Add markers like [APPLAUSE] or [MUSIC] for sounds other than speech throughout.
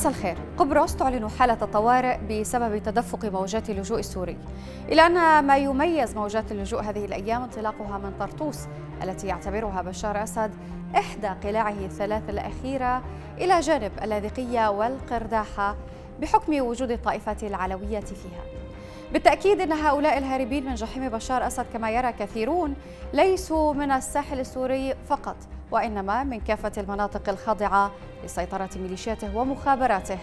مساء الخير قبرص تعلن حالة طوارئ بسبب تدفق موجات اللجوء السوري إلى أن ما يميز موجات اللجوء هذه الأيام انطلاقها من طرطوس التي يعتبرها بشار أسد إحدى قلاعه الثلاث الأخيرة إلى جانب اللاذقية والقرداحة بحكم وجود الطائفة العلوية فيها بالتأكيد أن هؤلاء الهاربين من جحيم بشار أسد كما يرى كثيرون ليسوا من الساحل السوري فقط وإنما من كافة المناطق الخاضعة لسيطرة ميليشياته ومخابراته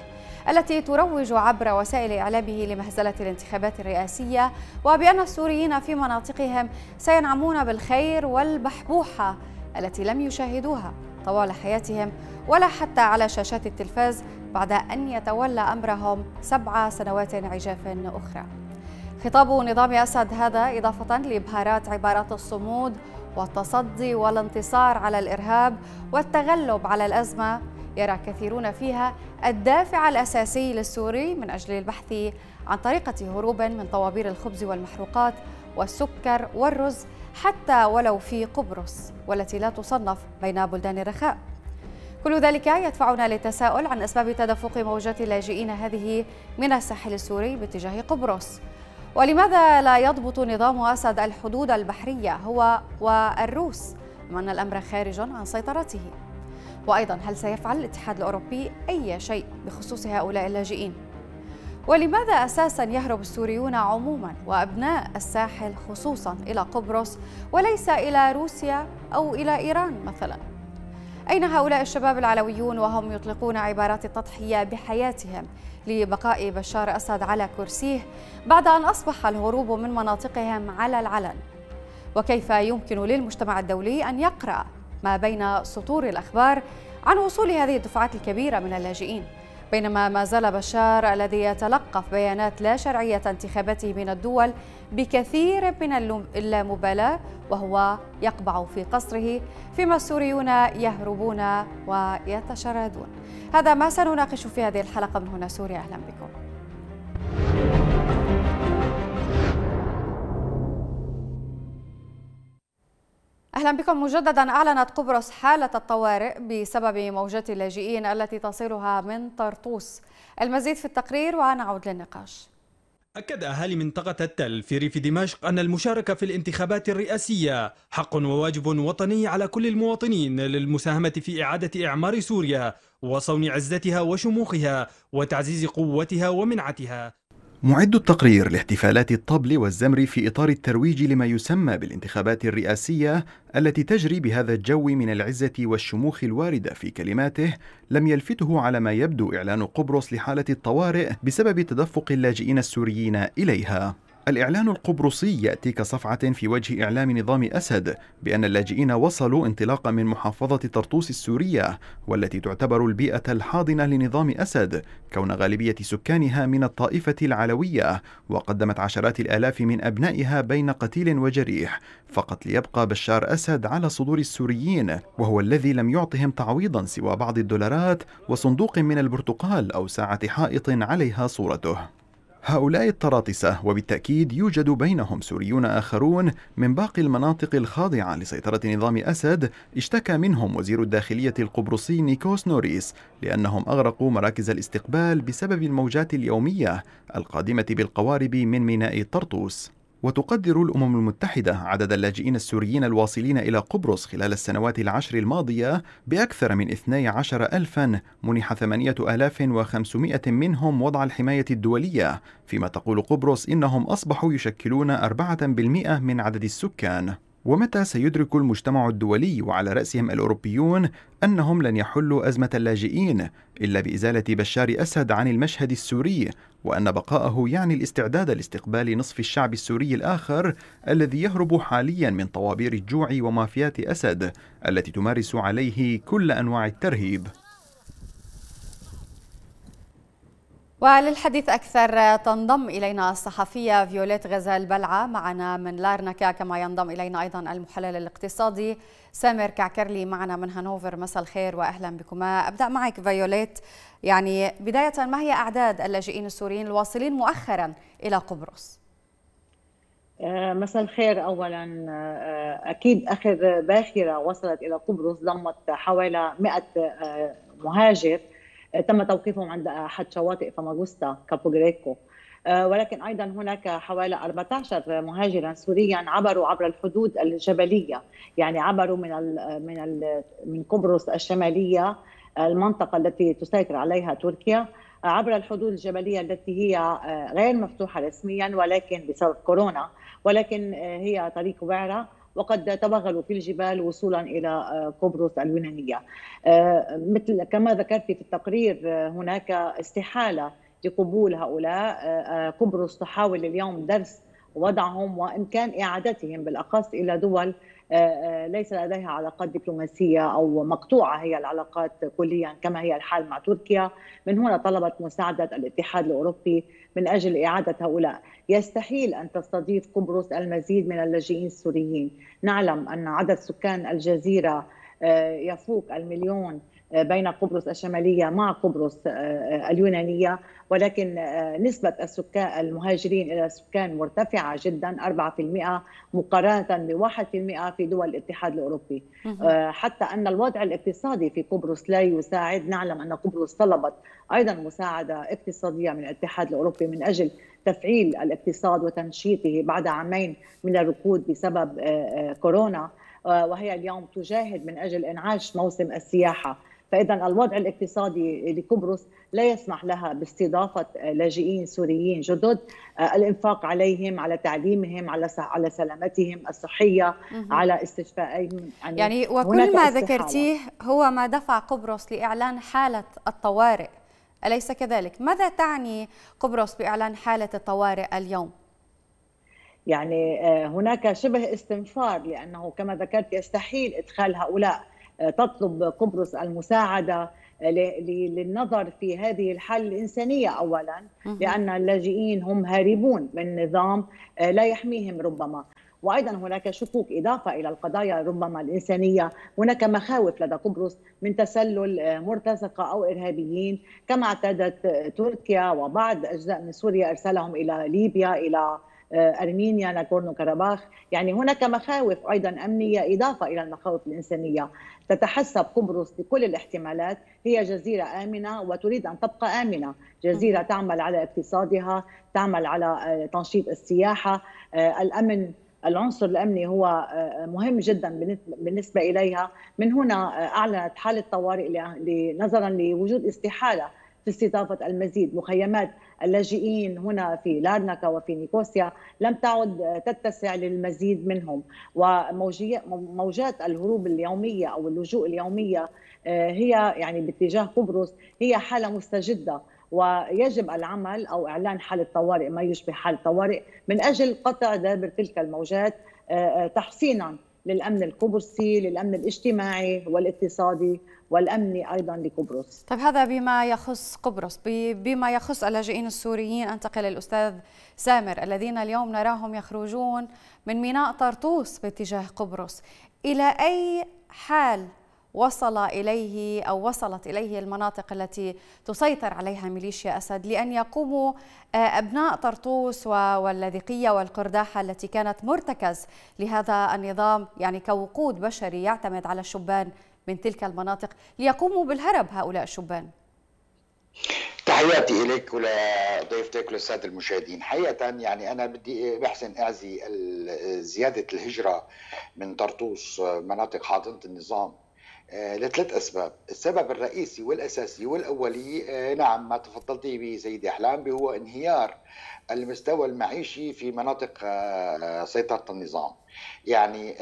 التي تروج عبر وسائل إعلامه لمهزلة الانتخابات الرئاسية وبأن السوريين في مناطقهم سينعمون بالخير والبحبوحة التي لم يشاهدوها طوال حياتهم ولا حتى على شاشات التلفاز بعد أن يتولى أمرهم سبع سنوات عجاف أخرى خطاب نظام أسد هذا إضافة لإبهارات عبارات الصمود والتصدي والانتصار على الارهاب والتغلب على الازمه يرى كثيرون فيها الدافع الاساسي للسوري من اجل البحث عن طريقه هروب من طوابير الخبز والمحروقات والسكر والرز حتى ولو في قبرص والتي لا تصنف بين بلدان الرخاء كل ذلك يدفعنا للتساؤل عن اسباب تدفق موجات اللاجئين هذه من الساحل السوري باتجاه قبرص ولماذا لا يضبط نظام أسد الحدود البحرية هو والروس من أن الأمر خارج عن سيطرته وأيضا هل سيفعل الاتحاد الأوروبي أي شيء بخصوص هؤلاء اللاجئين؟ ولماذا أساسا يهرب السوريون عموما وأبناء الساحل خصوصا إلى قبرص وليس إلى روسيا أو إلى إيران مثلاً؟ أين هؤلاء الشباب العلويون وهم يطلقون عبارات التضحية بحياتهم لبقاء بشار أسد على كرسيه بعد أن أصبح الهروب من مناطقهم على العلن وكيف يمكن للمجتمع الدولي أن يقرأ ما بين سطور الأخبار عن وصول هذه الدفعات الكبيرة من اللاجئين بينما ما زال بشار الذي يتلقف بيانات لا شرعية انتخاباته من الدول بكثير من اللامبالاة وهو يقبع في قصره فيما السوريون يهربون ويتشردون هذا ما سنناقش في هذه الحلقة من هنا سوريا أهلا بكم اهلا بكم مجددا اعلنت قبرص حاله الطوارئ بسبب موجه اللاجئين التي تصلها من طرطوس المزيد في التقرير ونعود للنقاش أكد أهالي منطقة التل في ريف دمشق أن المشاركة في الانتخابات الرئاسية حق وواجب وطني على كل المواطنين للمساهمة في إعادة إعمار سوريا وصون عزتها وشموخها وتعزيز قوتها ومنعتها معد التقرير لاحتفالات الطبل والزمر في إطار الترويج لما يسمى بالانتخابات الرئاسية التي تجري بهذا الجو من العزة والشموخ الواردة في كلماته لم يلفته على ما يبدو إعلان قبرص لحالة الطوارئ بسبب تدفق اللاجئين السوريين إليها الإعلان القبرصي يأتي كصفعة في وجه إعلام نظام أسد بأن اللاجئين وصلوا انطلاقا من محافظة طرطوس السورية والتي تعتبر البيئة الحاضنة لنظام أسد كون غالبية سكانها من الطائفة العلوية وقدمت عشرات الآلاف من أبنائها بين قتيل وجريح فقط ليبقى بشار أسد على صدور السوريين وهو الذي لم يعطهم تعويضا سوى بعض الدولارات وصندوق من البرتقال أو ساعة حائط عليها صورته هؤلاء الطراطسة وبالتأكيد يوجد بينهم سوريون آخرون من باقي المناطق الخاضعة لسيطرة نظام أسد اشتكى منهم وزير الداخلية القبرصي نيكوس نوريس لأنهم أغرقوا مراكز الاستقبال بسبب الموجات اليومية القادمة بالقوارب من ميناء طرطوس وتقدر الأمم المتحدة عدد اللاجئين السوريين الواصلين إلى قبرص خلال السنوات العشر الماضية بأكثر من 12 ألفا منح 8500 منهم وضع الحماية الدولية فيما تقول قبرص إنهم أصبحوا يشكلون 4% من عدد السكان ومتى سيدرك المجتمع الدولي وعلى رأسهم الأوروبيون أنهم لن يحلوا أزمة اللاجئين إلا بإزالة بشار أسد عن المشهد السوري وأن بقاءه يعني الاستعداد لاستقبال نصف الشعب السوري الآخر الذي يهرب حاليا من طوابير الجوع ومافيات أسد التي تمارس عليه كل أنواع الترهيب وللحديث أكثر تنضم إلينا الصحفية فيوليت غزال بلعة معنا من لارنكا كما ينضم إلينا أيضا المحلل الاقتصادي سامر كعكرلي معنا من هانوفر مساء الخير وأهلا بكما أبدأ معك فيوليت يعني بداية ما هي أعداد اللاجئين السوريين الواصلين مؤخرا إلى قبرص؟ آه، مساء الخير اولا آه، اكيد اخر باخره وصلت الى قبرص ضمت حوالي 100 آه، مهاجر آه، تم توقيفهم عند احد شواطئ فاماغوستا كابوغريكو آه، ولكن ايضا هناك حوالي 14 مهاجرا سوريا عبروا عبر الحدود الجبليه يعني عبروا من من من قبرص الشماليه المنطقه التي تسيطر عليها تركيا عبر الحدود الجبليه التي هي آه، غير مفتوحه رسميا ولكن بسبب كورونا ولكن هي طريق وعره وقد توغلوا في الجبال وصولا الى آه، قبرص اليونانيه آه، مثل كما ذكرت في التقرير آه، هناك استحاله لقبول هؤلاء قبرص تحاول اليوم درس وضعهم وامكان اعادتهم بالاخص الى دول آه، آه، ليس لديها علاقات دبلوماسية أو مقطوعة هي العلاقات كليا كما هي الحال مع تركيا من هنا طلبت مساعدة الاتحاد الأوروبي من أجل إعادة هؤلاء يستحيل أن تستضيف قبرص المزيد من اللاجئين السوريين نعلم أن عدد سكان الجزيرة آه، يفوق المليون بين قبرص الشماليه مع قبرص آه، آه، اليونانيه ولكن آه، نسبه السكان المهاجرين الى السكان مرتفعه جدا 4% مقارنه ب 1% في دول الاتحاد الاوروبي حتى ان الوضع الاقتصادي في قبرص لا يساعد نعلم ان قبرص طلبت ايضا مساعده اقتصاديه من الاتحاد الاوروبي من اجل تفعيل الاقتصاد وتنشيطه بعد عامين من الركود بسبب كورونا وهي اليوم تجاهد من اجل انعاش موسم السياحه فاذا الوضع الاقتصادي لقبرص لا يسمح لها باستضافه لاجئين سوريين جدد آه، الانفاق عليهم على تعليمهم على على سلامتهم الصحيه على استشفائهم يعني, يعني وكل ما ذكرتيه هو ما دفع قبرص لاعلان حاله الطوارئ أليس كذلك؟ ماذا تعني قبرص بإعلان حالة الطوارئ اليوم؟ يعني آه، هناك شبه استنفار لأنه كما ذكرت يستحيل إدخال هؤلاء تطلب قبرص المساعده للنظر في هذه الحل الإنسانية أولا لأن اللاجئين هم هاربون من نظام آه، لا يحميهم ربما وايضا هناك شكوك اضافه الى القضايا ربما الانسانيه، هناك مخاوف لدى قبرص من تسلل آه، مرتزقه او ارهابيين كما اعتادت آه، تركيا وبعض اجزاء من سوريا ارسالهم الى ليبيا الى ارمينيا ناكورنو كارباخ يعني هناك مخاوف ايضا امنيه اضافه الى المخاوف الانسانيه، تتحسب قبرص لكل الاحتمالات هي جزيرة آمنة وتريد أن تبقى آمنة جزيرة تعمل على اقتصادها تعمل على آه، تنشيط السياحة آه، الأمن العنصر الامني هو آه، مهم جدا بالنسبه اليها من هنا اعلنت حاله طوارئ نظرا لوجود استحاله في استضافه المزيد مخيمات اللاجئين هنا في لارنكا وفي نيكوسيا لم تعد آه، تتسع للمزيد منهم وموجات الهروب اليومية أو اللجوء اليومية آه، هي يعني باتجاه قبرص هي حالة مستجدة ويجب العمل او اعلان حاله طوارئ ما يشبه حاله طوارئ من اجل قطع دابر تلك الموجات آه، تحصينا للامن القبرصي للامن الاجتماعي والاقتصادي والأمني أيضا لقبرص طيب هذا بما يخص قبرص بما يخص اللاجئين السوريين أنتقل للأستاذ سامر الذين اليوم نراهم يخرجون من ميناء طرطوس باتجاه قبرص إلى أي حال وصل إليه أو وصلت إليه المناطق التي تسيطر عليها ميليشيا أسد لأن يقوموا آه، أبناء طرطوس واللاذقية والقرداحة التي كانت مرتكز لهذا النظام يعني كوقود بشري يعتمد على الشبان من تلك المناطق ليقوموا بالهرب هؤلاء الشبان تحياتي اليك ولضيفتك وللساده المشاهدين حقيقه يعني انا بدي بحسن اعزي زياده الهجره من طرطوس مناطق حاضنه النظام آه، لثلاث اسباب، السبب الرئيسي والاساسي والاولي آه، نعم ما تفضلتي به سيدي احلام هو انهيار المستوى المعيشي في مناطق آه، سيطره النظام. يعني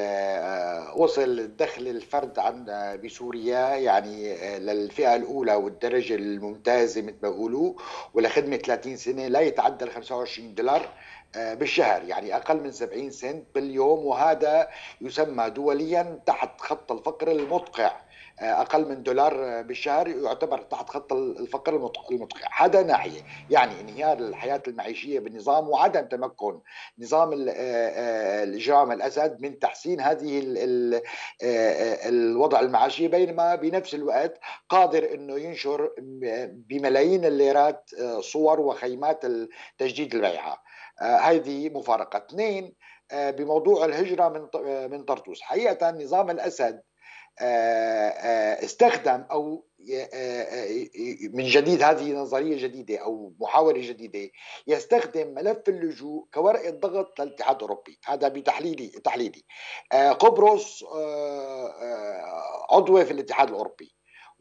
آه، وصل دخل الفرد عن آه، بسوريا يعني آه، للفئه الاولى والدرجه الممتازه مثل ما بيقولوا ولخدمه 30 سنه لا يتعدى ال 25 دولار آه، بالشهر يعني أقل من 70 سنت باليوم وهذا يسمى دوليا تحت خط الفقر المدقع آه، اقل من دولار آه، بالشهر يعتبر تحت خط الفقر المدقع، هذا ناحيه، يعني انهيار الحياه المعيشيه بالنظام وعدم تمكن نظام الاجرام الاسد من تحسين هذه الوضع المعاشي بينما بنفس الوقت قادر انه ينشر بملايين الليرات صور وخيمات تجديد البيعه. آه، هذه مفارقه اثنين آه، بموضوع الهجره من آه، من طرطوس حقيقه نظام الاسد استخدم او من جديد هذه نظريه جديده او محاوله جديده يستخدم ملف اللجوء كورقه ضغط للاتحاد الاوروبي هذا بتحليلي تحليلي قبرص عضوه في الاتحاد الاوروبي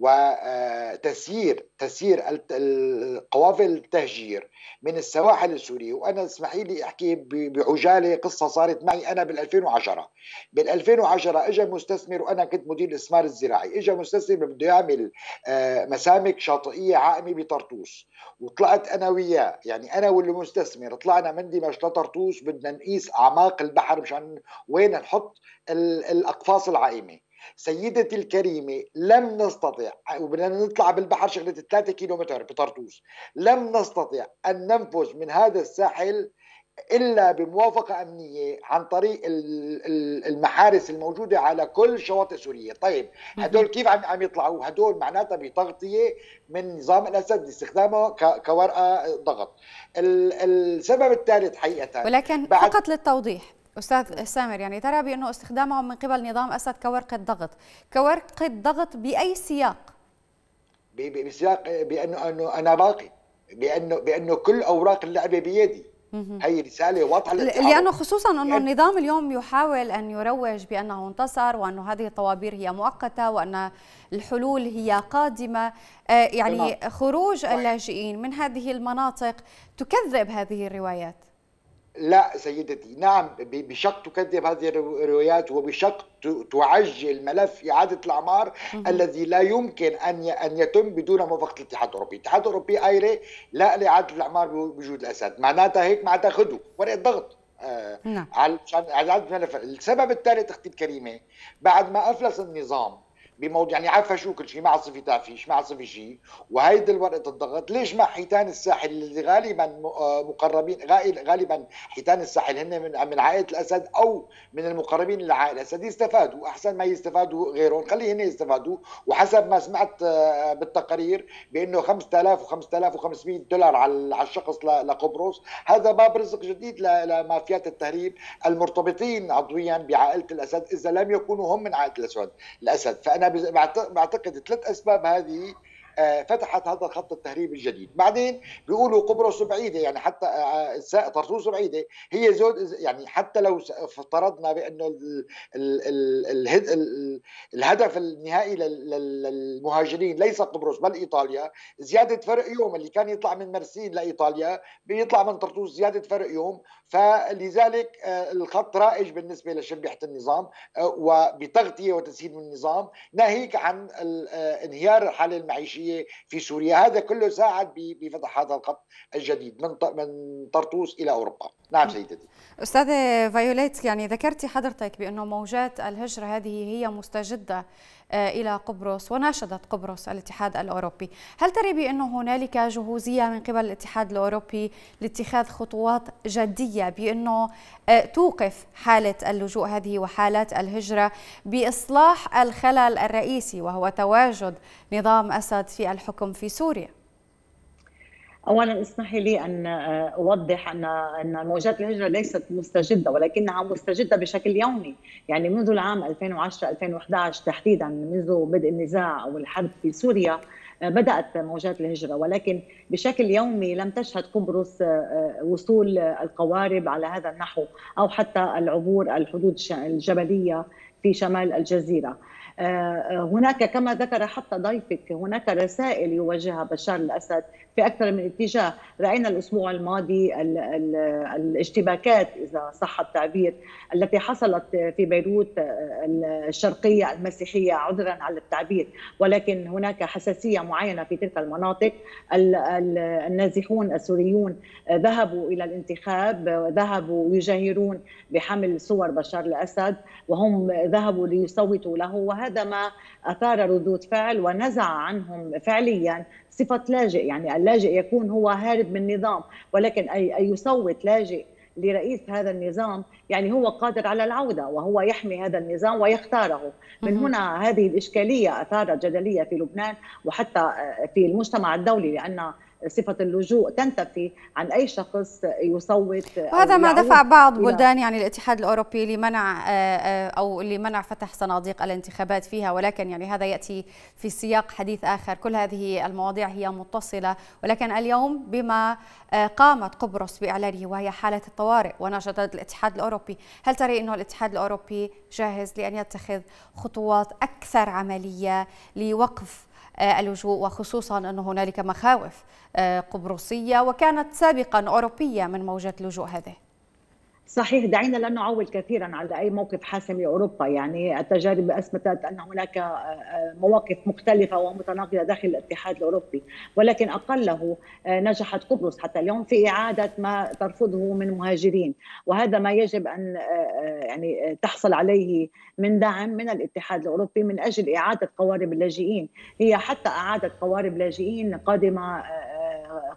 وتسيير آه، تسيير قوافل التهجير من السواحل السوريه وانا اسمحي لي احكي بعجاله قصه صارت معي انا بال 2010 بال 2010 اجى مستثمر وانا كنت مدير الإسمار الزراعي اجى مستثمر بده يعمل آه، مسامك شاطئيه عائمه بطرطوس وطلعت انا وياه يعني انا والمستثمر طلعنا من دمشق لطرطوس بدنا نقيس اعماق البحر مشان وين نحط الاقفاص العائمه سيدتي الكريمة لم نستطع وبدنا نطلع بالبحر شغلة 3 كيلومتر بطرطوس لم نستطع أن ننفذ من هذا الساحل الا بموافقه امنيه عن طريق المحارس الموجوده على كل شواطئ سوريا، طيب هدول كيف عم يطلعوا؟ هدول معناتها بتغطيه من نظام الاسد لاستخدامه كورقه ضغط. السبب الثالث حقيقه ولكن بعد... فقط للتوضيح استاذ سامر يعني ترى بانه استخدامهم من قبل نظام اسد كورقه ضغط، كورقه ضغط باي سياق؟ بسياق بانه انه انا باقي بانه بانه كل اوراق اللعبه بيدي هي رساله واضحه لانه خصوصا انه النظام اليوم يحاول ان يروج بانه انتصر وانه هذه الطوابير هي مؤقته وان الحلول هي قادمه آه، يعني خروج اللاجئين من هذه المناطق تكذب هذه الروايات لا سيدتي نعم بشق تكذب هذه الروايات وبشق تعجل ملف إعادة الأعمار الذي لا يمكن أن أن يتم بدون موافقة الاتحاد الأوروبي، الاتحاد الأوروبي أيري لا لإعادة الأعمار بوجود الأسد، معناتها هيك معناتها خذوا ورقة ضغط آه نعم. على السبب الثالث أختي الكريمة بعد ما أفلس النظام بموضوع يعني عفشوا كل شيء ما عاد في تعفيش ما عاد في شيء وهيدا الوقت الضغط ليش ما حيتان الساحل اللي غالبا آه، مقربين غالبا حيتان الساحل هن من من عائله الاسد او من المقربين لعائله الاسد يستفادوا احسن ما يستفادوا غيرهم خليهم يستفادوا وحسب ما سمعت آه، بالتقارير بانه 5000 و5500 دولار على الشخص لقبرص هذا باب رزق جديد لمافيات التهريب المرتبطين عضويا بعائله الاسد اذا لم يكونوا هم من عائله الاسد الاسد فانا بعتقد ثلاث اسباب هذه آه، فتحت هذا الخط التهريب الجديد بعدين بيقولوا قبرص بعيده يعني حتى آه، آه، طرطوس بعيده هي زود يعني حتى لو افترضنا بانه الهدف النهائي للمهاجرين ليس قبرص بل ايطاليا زياده فرق يوم اللي كان يطلع من مرسين لايطاليا بيطلع من طرطوس زياده فرق يوم فلذلك الخط رائج بالنسبه لشبيحه النظام وبتغطيه وتسهيل من النظام ناهيك عن انهيار الحاله المعيشيه الميليشيه في سوريا، هذا كله ساعد بفتح هذا الخط الجديد من من طرطوس الى اوروبا. نعم, نعم. سيدتي. استاذه فايوليت يعني ذكرتي حضرتك بانه موجات الهجره هذه هي مستجده آه، إلى قبرص وناشدت قبرص الاتحاد الأوروبي هل تري بأنه هنالك جهوزية من قبل الاتحاد الأوروبي لاتخاذ خطوات جدية بأنه آه، توقف حالة اللجوء هذه وحالات الهجرة بإصلاح الخلل الرئيسي وهو تواجد نظام أسد في الحكم في سوريا اولا اسمحي لي ان آه، اوضح ان ان موجات الهجره ليست مستجده ولكنها مستجده بشكل يومي، يعني منذ العام 2010 2011 تحديدا منذ بدء النزاع او الحرب في سوريا آه، بدات موجات الهجره ولكن بشكل يومي لم تشهد قبرص آه، وصول القوارب على هذا النحو او حتى العبور الحدود الجبليه في شمال الجزيره. هناك كما ذكر حتى ضيفك هناك رسائل يوجهها بشار الاسد في اكثر من اتجاه، راينا الاسبوع الماضي الـ الـ الاشتباكات اذا صح التعبير التي حصلت في بيروت آه، الشرقيه المسيحيه عذرا على التعبير، ولكن هناك حساسيه معينه في تلك المناطق، النازحون السوريون آه، ذهبوا الى الانتخاب، آه، ذهبوا يجاهرون بحمل صور بشار الاسد وهم ذهبوا ليصوتوا له وهذا ما اثار ردود فعل ونزع عنهم فعليا صفة لاجئ يعني اللاجئ يكون هو هارب من نظام ولكن أن يصوت لاجئ لرئيس هذا النظام يعني هو قادر على العودة وهو يحمي هذا النظام ويختاره من هنا هذه الإشكالية أثارت جدلية في لبنان وحتى في المجتمع الدولي لأن صفة اللجوء تنتفي عن أي شخص يصوت وهذا ما دفع بعض بلدان يعني الاتحاد الأوروبي لمنع آه، آه، أو لمنع فتح صناديق الانتخابات فيها ولكن يعني هذا يأتي في سياق حديث آخر كل هذه المواضيع هي متصلة ولكن اليوم بما آه، قامت قبرص بإعلانه وهي حالة الطوارئ وناشطات الاتحاد الأوروبي هل ترى أنه الاتحاد الأوروبي جاهز لأن يتخذ خطوات أكثر عملية لوقف آه، اللجوء وخصوصا أن هنالك مخاوف آه، قبرصية وكانت سابقا أوروبية من موجة لجوء هذه صحيح دعينا لا نعول كثيرا على اي موقف حاسم لاوروبا يعني التجارب اثبتت ان هناك آه، آه، مواقف مختلفه ومتناقضه داخل الاتحاد الاوروبي ولكن اقله آه، نجحت قبرص حتى اليوم في اعاده ما ترفضه من مهاجرين وهذا ما يجب ان يعني تحصل عليه من دعم من الاتحاد الاوروبي من اجل اعاده قوارب اللاجئين هي حتى اعاده قوارب لاجئين قادمه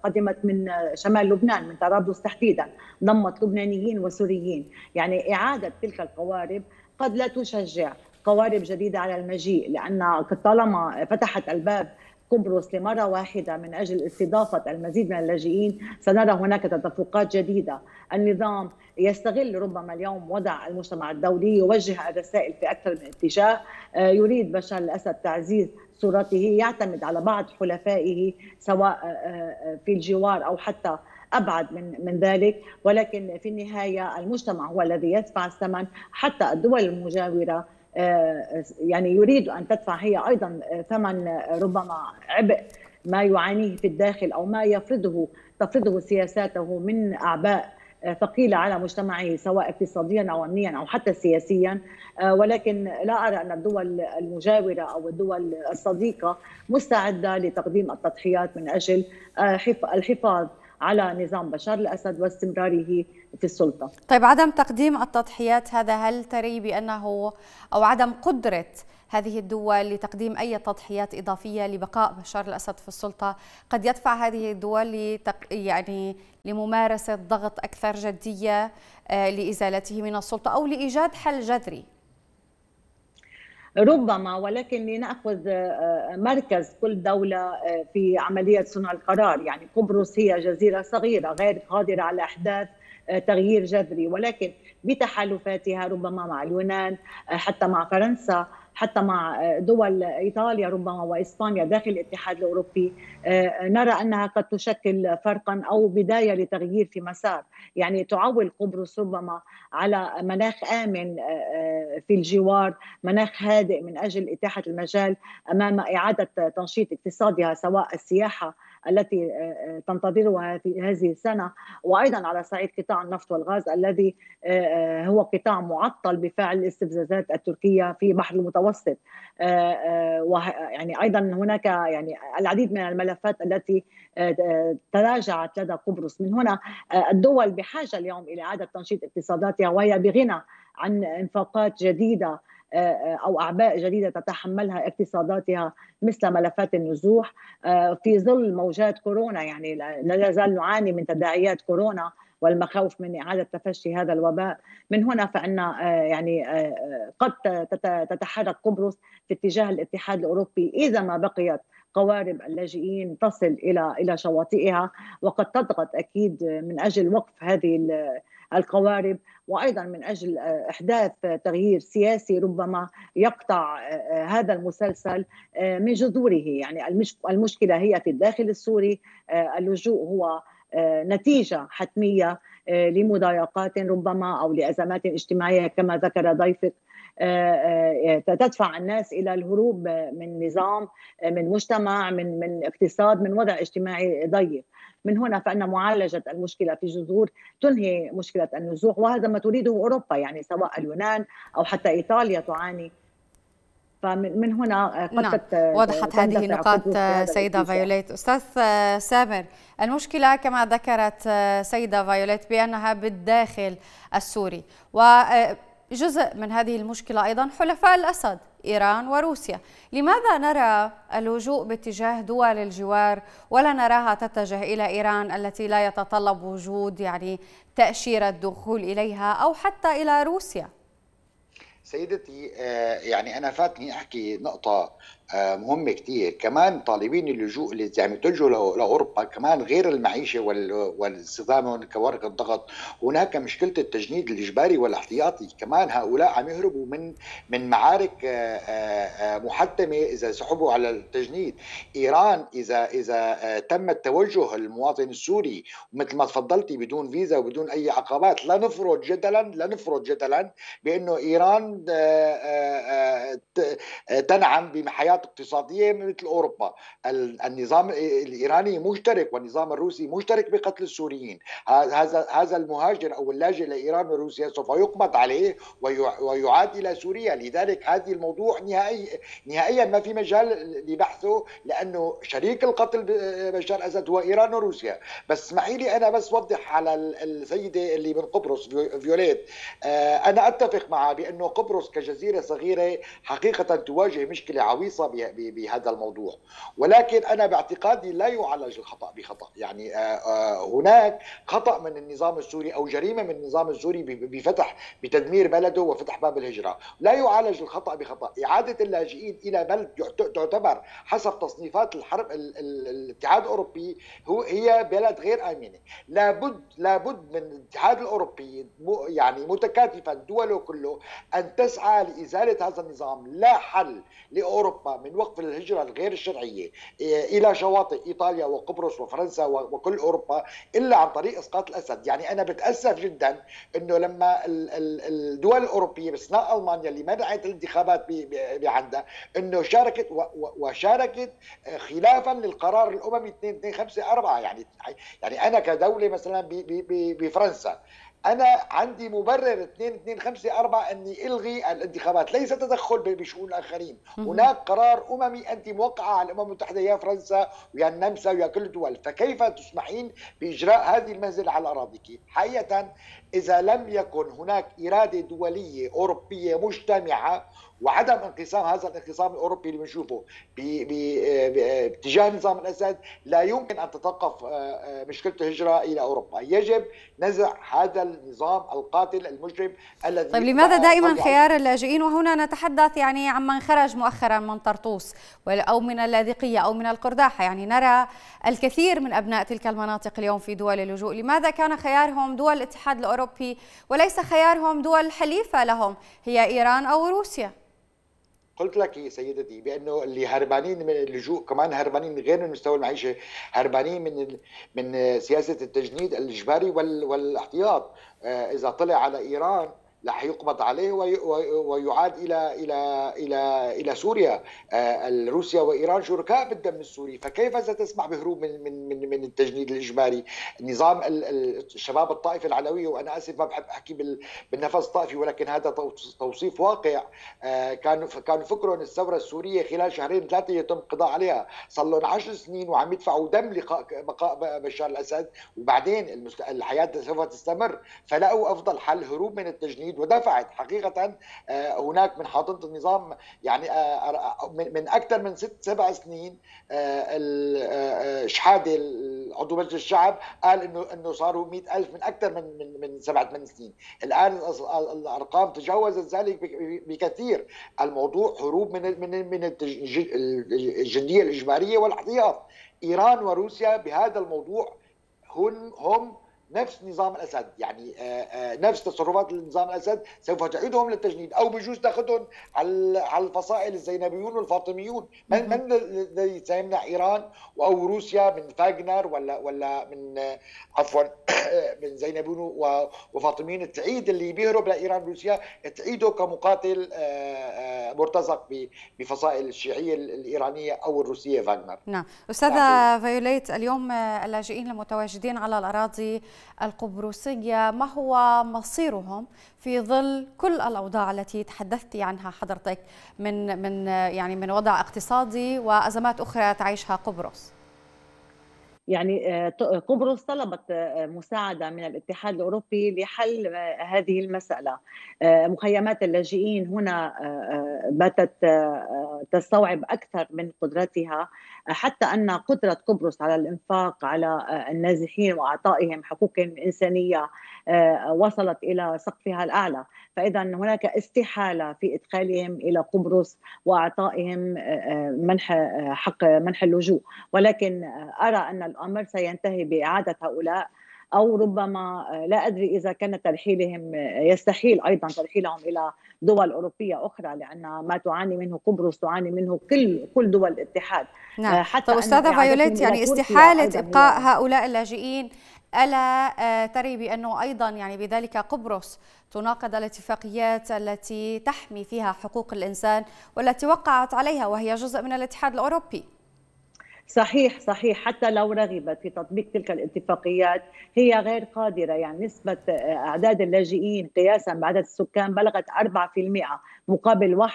قدمت من شمال لبنان من طرابلس تحديدا ضمت لبنانيين وسوريين يعني إعادة تلك القوارب قد لا تشجع قوارب جديدة على المجيء لأن طالما فتحت الباب قبرص لمرة واحدة من أجل استضافة المزيد من اللاجئين سنرى هناك تدفقات جديدة النظام يستغل ربما اليوم وضع المجتمع الدولي يوجه الرسائل في أكثر من اتجاه آه، يريد بشار الأسد تعزيز صورته يعتمد على بعض حلفائه سواء آه، آه، آه، في الجوار او حتى ابعد من من ذلك ولكن في النهايه المجتمع هو الذي يدفع الثمن حتى الدول المجاوره يعني يريد ان تدفع هي ايضا ثمن ربما عبء ما يعانيه في الداخل او ما يفرضه تفرضه سياساته من اعباء ثقيله على مجتمعه سواء اقتصاديا او امنيا او حتى سياسيا آه، ولكن لا ارى ان الدول المجاوره او الدول الصديقه مستعده لتقديم التضحيات من اجل آه، الحفاظ على نظام بشار الاسد واستمراره في السلطه. طيب عدم تقديم التضحيات هذا هل تري بانه او عدم قدره هذه الدول لتقديم أي تضحيات إضافية لبقاء بشار الأسد في السلطة قد يدفع هذه الدول لتق... يعني لممارسة ضغط أكثر جدية آه، لإزالته من السلطة أو لإيجاد حل جذري ربما ولكن لنأخذ آه، آه، مركز كل دولة في عملية صنع القرار يعني قبرص هي جزيرة صغيرة غير قادرة على إحداث تغيير جذري ولكن بتحالفاتها ربما مع اليونان حتى مع فرنسا حتى مع آه، دول ايطاليا ربما واسبانيا داخل الاتحاد الاوروبي آه، نرى انها قد تشكل فرقا او بدايه لتغيير في مسار، يعني تعول قبرص ربما على مناخ امن آه، في الجوار، مناخ هادئ من اجل اتاحه المجال امام اعاده تنشيط اقتصادها سواء السياحه التي آه، آه، تنتظرها في هذه السنة وأيضا على صعيد قطاع النفط والغاز الذي آه، هو قطاع معطل بفعل الاستفزازات التركية في بحر المتوسط ويعني أيضا هناك يعني العديد من الملفات التي تراجعت لدى قبرص من هنا الدول بحاجة اليوم إلى إعادة تنشيط اقتصاداتها وهي بغنى عن انفاقات جديده آه، آه، او اعباء جديده تتحملها اقتصاداتها مثل ملفات النزوح آه، في ظل موجات كورونا يعني لا نزال نعاني من تداعيات كورونا والمخاوف من إعادة تفشي هذا الوباء من هنا فإن يعني قد تتحرك قبرص في اتجاه الاتحاد الأوروبي إذا ما بقيت قوارب اللاجئين تصل إلى إلى شواطئها وقد تضغط أكيد من أجل وقف هذه القوارب وايضا من اجل آه، احداث آه، تغيير سياسي ربما يقطع آه، هذا المسلسل من جذوره يعني المشكله هي في الداخل السوري اللجوء هو نتيجه حتميه لمضايقات ربما او لازمات اجتماعيه كما ذكر ضيفك آه، آه، يعني تدفع الناس الى الهروب من نظام آه، من مجتمع من من اقتصاد من وضع اجتماعي ضيق من هنا فان معالجه المشكله في جذور تنهي مشكله النزوح وهذا ما تريده اوروبا يعني سواء اليونان او حتى ايطاليا تعاني فمن هنا قد نعم. وضحت هذه النقاط سيدة فايوليت أستاذ سامر المشكلة كما ذكرت سيدة فايوليت بأنها بالداخل السوري و جزء من هذه المشكلة أيضا حلفاء الأسد إيران وروسيا لماذا نرى اللجوء باتجاه دول الجوار ولا نراها تتجه إلى إيران التي لا يتطلب وجود يعني تأشيرة الدخول إليها أو حتى إلى روسيا سيدتي آه، يعني أنا فاتني أحكي نقطة آه، مهمه كتير كمان طالبين اللجوء اللي عم يتجهوا لاوروبا كمان غير المعيشه والصدام كورقه ضغط هناك مشكله التجنيد الاجباري والاحتياطي كمان هؤلاء عم يهربوا من من معارك آه، آه، محتمه اذا سحبوا على التجنيد ايران اذا اذا تم التوجه المواطن السوري مثل ما تفضلتي بدون فيزا وبدون اي عقبات لا نفرض جدلا لا نفرض جدلا بانه ايران تنعم بحياه تحديات اقتصادية مثل أوروبا النظام الإيراني مشترك والنظام الروسي مشترك بقتل السوريين هذا هذا المهاجر أو اللاجئ لإيران وروسيا سوف يقبض عليه ويعاد إلى سوريا لذلك هذا الموضوع نهائي نهائيا ما في مجال لبحثه لأنه شريك القتل بشار أسد هو إيران وروسيا بس اسمحي لي أنا بس أوضح على السيدة اللي من قبرص فيوليت آه، أنا أتفق معها بأنه قبرص كجزيرة صغيرة حقيقة تواجه مشكلة عويصة خاصه بهذا الموضوع ولكن أنا باعتقادي لا يعالج الخطأ بخطأ يعني آه، آه، هناك خطأ من النظام السوري أو جريمة من النظام السوري بفتح بتدمير بلده وفتح باب الهجرة لا يعالج الخطأ بخطأ إعادة اللاجئين إلى بلد تعتبر حسب تصنيفات الحرب الاتحاد الأوروبي هو هي بلد غير آمنة لابد لابد من الاتحاد الأوروبي يعني متكاتفا دوله كله أن تسعى لإزالة هذا النظام لا حل لأوروبا من وقف الهجرة الغير الشرعية إيه، إلى شواطئ إيطاليا وقبرص وفرنسا وكل أوروبا إلا عن طريق إسقاط الأسد يعني أنا بتأسف جدا أنه لما الدول الأوروبية باستثناء ألمانيا اللي منعت الانتخابات بعندها أنه شاركت وشاركت آه، خلافا للقرار الأممي 2254 يعني يعني أنا كدولة مثلا بفرنسا انا عندي مبرر 2 2 5 4 اني الغي الانتخابات ليس تدخل بشؤون الاخرين هناك قرار اممي انت موقعه على الامم المتحده يا فرنسا ويا النمسا ويا كل الدول فكيف تسمحين باجراء هذه المهزله على اراضيك حقيقه اذا لم يكن هناك اراده دوليه اوروبيه مجتمعه وعدم انقسام هذا الانقسام الاوروبي اللي بنشوفه باتجاه نظام الاسد لا يمكن ان تتوقف آه، آه، مشكله الهجره الى اوروبا، يجب نزع هذا النظام القاتل المجرم الذي طيب لماذا دائما خيار اللاجئين وهنا نتحدث يعني عمن خرج مؤخرا من طرطوس او من اللاذقيه او من القرداحه، يعني نرى الكثير من ابناء تلك المناطق اليوم في دول اللجوء، لماذا كان خيارهم دول الاتحاد الاوروبي وليس خيارهم دول حليفه لهم هي ايران او روسيا؟ قلت لك يا إيه سيدتي بانه اللي هربانين من اللجوء كمان هربانين غير من مستوى المعيشه هربانين من من سياسه التجنيد الاجباري والاحتياط آه، اذا طلع على ايران راح يقبض عليه ويعاد الى الى الى الى سوريا آه، روسيا وايران شركاء بالدم السوري فكيف ستسمح بهروب من من من, من التجنيد الاجباري نظام الشباب الطائفي العلوي وانا اسف ما بحب احكي بالنفس الطائفي ولكن هذا توصيف واقع آه، كان كان فكرهم الثوره السوريه خلال شهرين ثلاثه يتم القضاء عليها صار لهم 10 سنين وعم يدفعوا دم لقاء بقاء بشار الاسد وبعدين الحياه سوف تستمر فلقوا افضل حل هروب من التجنيد التجنيد ودفعت حقيقه آه، هناك من حاضنه النظام يعني آه، آه، من اكثر من ست سبع سنين شحاده عضو مجلس الشعب قال انه انه صاروا 100000 من اكثر من من من سبع ثمان سنين الان الارقام تجاوزت ذلك بكثير الموضوع هروب من من من الجنديه الاجباريه والاحتياط ايران وروسيا بهذا الموضوع هم هم نفس نظام الاسد يعني آه، آه، نفس تصرفات نظام الاسد سوف تعيدهم للتجنيد او بجوز تاخذهم على على الفصائل الزينبيون والفاطميون من من الذي سيمنع ايران او روسيا من فاغنر ولا ولا من آه، عفوا [COUGHS] من زينبيون وفاطميين تعيد اللي بيهرب لايران روسيا تعيده كمقاتل مرتزق بفصائل الشيعيه الايرانيه او الروسيه فاغنر نعم استاذه نعم. فيوليت اليوم اللاجئين المتواجدين على الاراضي القبرصية ما هو مصيرهم في ظل كل الأوضاع التي تحدثت عنها حضرتك من من يعني من وضع اقتصادي وأزمات أخرى تعيشها قبرص يعني آه، قبرص طلبت آه، مساعدة من الاتحاد الأوروبي لحل آه، هذه المسألة مخيمات اللاجئين هنا باتت تستوعب أكثر من قدرتها حتى أن قدرة قبرص على الإنفاق على آه، النازحين وإعطائهم حقوقهم الإنسانية آه، وصلت إلى سقفها الأعلى فإذا هناك استحالة في إدخالهم إلى قبرص وإعطائهم آه، منح حق منح اللجوء ولكن أرى أن الأمر سينتهي بإعادة هؤلاء او ربما آه، لا ادري اذا كان ترحيلهم آه، يستحيل ايضا ترحيلهم الى دول اوروبيه اخرى لان ما تعاني منه قبرص تعاني منه كل كل دول الاتحاد نعم. آه، حتى طيب استاذه فايوليت يعني, يعني استحاله ابقاء هؤلاء اللاجئين الا تري بانه ايضا يعني بذلك قبرص تناقض الاتفاقيات التي تحمي فيها حقوق الانسان والتي وقعت عليها وهي جزء من الاتحاد الاوروبي صحيح صحيح حتى لو رغبت في تطبيق تلك الاتفاقيات هي غير قادرة يعني نسبة آه، أعداد اللاجئين قياسا بعدد السكان بلغت 4% مقابل 1%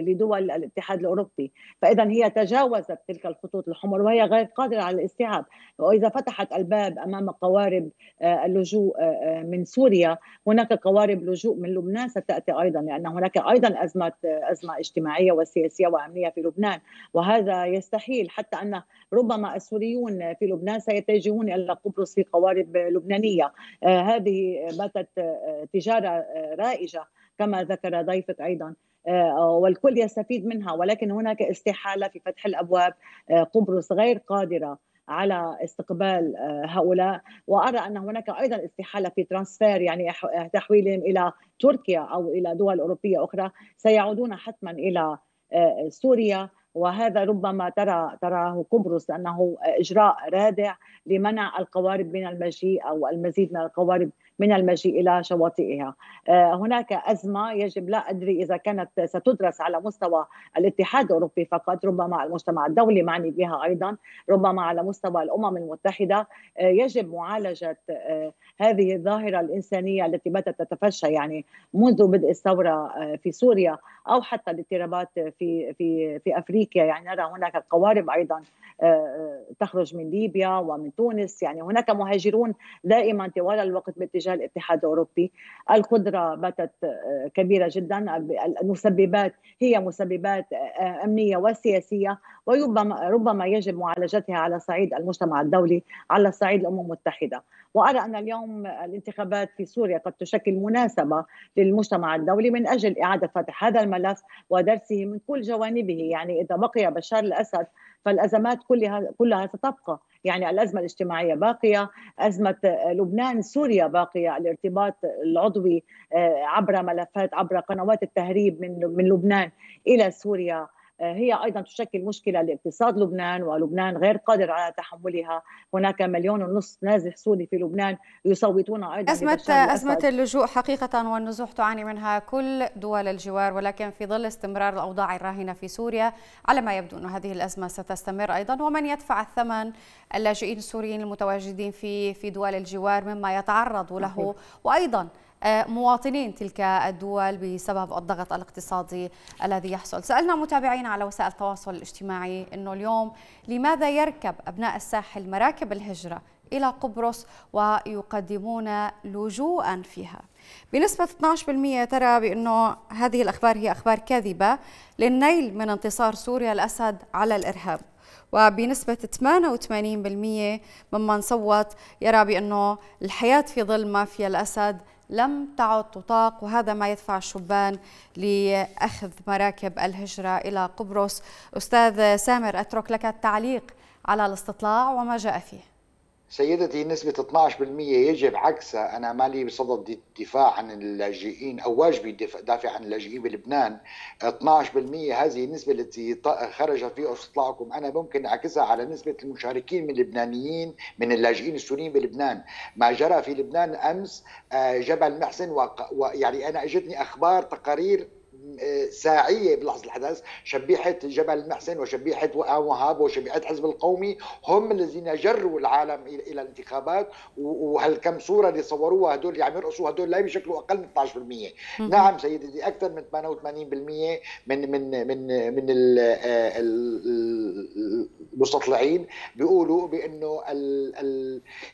لدول الاتحاد الاوروبي، فاذا هي تجاوزت تلك الخطوط الحمر وهي غير قادره على الاستيعاب، واذا فتحت الباب امام قوارب آه، اللجوء آه، آه، من سوريا، هناك قوارب لجوء من لبنان ستاتي ايضا لان هناك ايضا ازمه ازمه اجتماعيه وسياسيه وامنيه في لبنان، وهذا يستحيل حتى ان ربما السوريون في لبنان سيتجهون الى قبرص في قوارب لبنانيه، هذه باتت تجاره رائجه كما ذكر ضيفك أيضا آه، آه، والكل يستفيد منها ولكن هناك استحالة في فتح الأبواب آه، قبرص غير قادرة على استقبال هؤلاء وارى ان هناك ايضا استحاله في ترانسفير يعني تحويلهم الى تركيا او الى دول اوروبيه اخرى سيعودون حتما الى سوريا وهذا ربما ترى تراه قبرص انه اجراء رادع لمنع القوارب من المجيء او المزيد من القوارب من المجيء إلى شواطئها آه، هناك أزمة يجب لا أدري إذا كانت ستدرس على مستوى الاتحاد الأوروبي فقط ربما المجتمع الدولي معني بها أيضا ربما على مستوى الأمم المتحدة آه، يجب معالجة آه، هذه الظاهرة الإنسانية التي بدات تتفشى يعني منذ بدء الثورة في سوريا أو حتى الاضطرابات في في في أفريقيا يعني نرى هناك قوارب أيضا تخرج من ليبيا ومن تونس يعني هناك مهاجرون دائما طوال الوقت باتجاه باتجاه الاتحاد الاوروبي، القدره باتت آه، كبيره جدا، المسببات هي مسببات آه، امنيه وسياسيه وربما ربما يجب معالجتها على صعيد المجتمع الدولي، على صعيد الامم المتحده، وارى ان اليوم الانتخابات في سوريا قد تشكل مناسبه للمجتمع الدولي من اجل اعاده فتح هذا الملف ودرسه من كل جوانبه، يعني اذا بقي بشار الاسد فالازمات كلها كلها ستبقى يعني الأزمة الاجتماعية باقية أزمة لبنان سوريا باقية الارتباط العضوي آه، عبر ملفات عبر قنوات التهريب من لبنان إلى سوريا آه، هي ايضا تشكل مشكله لاقتصاد لبنان ولبنان غير قادر على تحملها هناك مليون ونصف نازح سوري في لبنان يصوتون ايضا ازمه ازمه اللجوء حقيقه والنزوح تعاني منها كل دول الجوار ولكن في ظل استمرار الاوضاع الراهنه في سوريا على ما يبدو ان هذه الازمه ستستمر ايضا ومن يدفع الثمن اللاجئين السوريين المتواجدين في في دول الجوار مما يتعرض له وايضا آه، مواطنين تلك الدول بسبب الضغط الاقتصادي الذي يحصل سألنا متابعين على وسائل التواصل الاجتماعي أنه اليوم لماذا يركب أبناء الساحل مراكب الهجرة إلى قبرص ويقدمون لجوءا فيها بنسبة 12% ترى بأنه هذه الأخبار هي أخبار كاذبة للنيل من انتصار سوريا الأسد على الإرهاب وبنسبة 88% ممن صوت يرى بأنه الحياة في ظل مافيا الأسد لم تعد تطاق وهذا ما يدفع الشبان لأخذ مراكب الهجرة إلى قبرص أستاذ سامر أترك لك التعليق على الاستطلاع وما جاء فيه سيدتي نسبة 12% يجب عكسها أنا مالي بصدد الدفاع عن اللاجئين أو واجبي دافع عن اللاجئين بلبنان 12% هذه النسبة التي خرج في استطلاعكم أنا ممكن أعكسها على نسبة المشاركين من اللبنانيين من اللاجئين السوريين بلبنان ما جرى في لبنان أمس آه، جبل محسن ويعني أنا أجتني أخبار تقارير ساعيه بلحظه الحدث شبيحه جبل المحسن وشبيحه وهاب وشبيحه حزب القومي هم الذين جروا العالم الى الانتخابات وهالكم صوره اللي صوروها هدول اللي عم يرقصوا هدول لا بيشكلوا اقل من 12% نعم سيدتي اكثر من 88% من من من من آه، المستطلعين بيقولوا بانه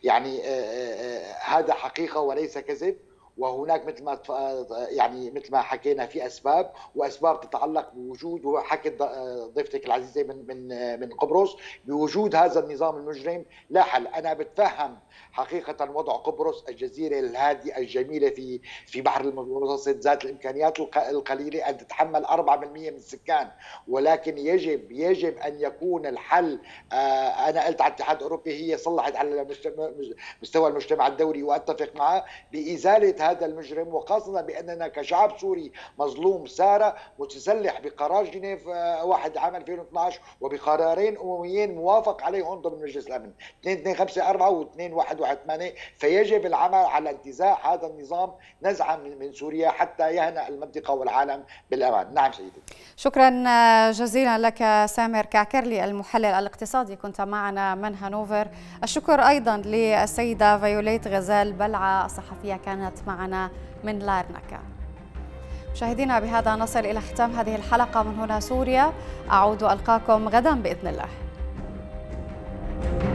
يعني آه، آه، هذا حقيقه وليس كذب وهناك مثل ما آه، يعني مثل ما حكينا في اسباب واسباب تتعلق بوجود وحكي آه، ضيفتك العزيزه من من آه، من قبرص بوجود هذا النظام المجرم لا حل انا بتفهم حقيقه وضع قبرص الجزيره الهادئه الجميله في في بحر المتوسط ذات الامكانيات القليله ان تتحمل 4% من السكان ولكن يجب يجب ان يكون الحل انا قلت على الاتحاد الاوروبي هي صلحت على مستوى المجتمع الدولي واتفق معه بازاله هذا المجرم وخاصة بأننا كشعب سوري مظلوم سارة متسلح بقرار جنيف آه، واحد عام 2012 وبقرارين أمميين موافق عليهم ضمن مجلس الأمن 2254 و 2118 فيجب العمل على انتزاع هذا النظام نزعا من سوريا حتى يهنأ المنطقة والعالم بالأمان نعم سيدي شكرا آه، جزيلا لك سامر كعكرلي المحلل الاقتصادي كنت معنا من هانوفر الشكر أيضا للسيدة فيوليت غزال بلعة الصحفية كانت معنا معنا من لارنكا مشاهدينا بهذا نصل إلى ختام هذه الحلقة من هنا سوريا أعود وألقاكم غدا بإذن الله